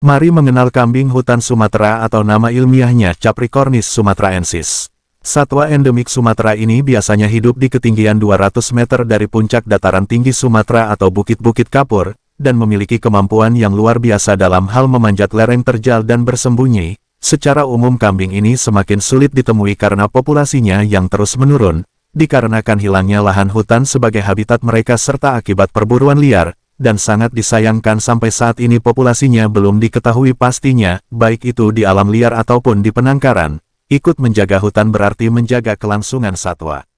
Mari mengenal kambing hutan Sumatera atau nama ilmiahnya Capricornis sumatraensis. Satwa endemik Sumatera ini biasanya hidup di ketinggian 200 meter dari puncak dataran tinggi Sumatera atau bukit-bukit kapur, dan memiliki kemampuan yang luar biasa dalam hal memanjat lereng terjal dan bersembunyi. Secara umum kambing ini semakin sulit ditemui karena populasinya yang terus menurun, dikarenakan hilangnya lahan hutan sebagai habitat mereka serta akibat perburuan liar, dan sangat disayangkan sampai saat ini populasinya belum diketahui pastinya, baik itu di alam liar ataupun di penangkaran. Ikut menjaga hutan berarti menjaga kelangsungan satwa.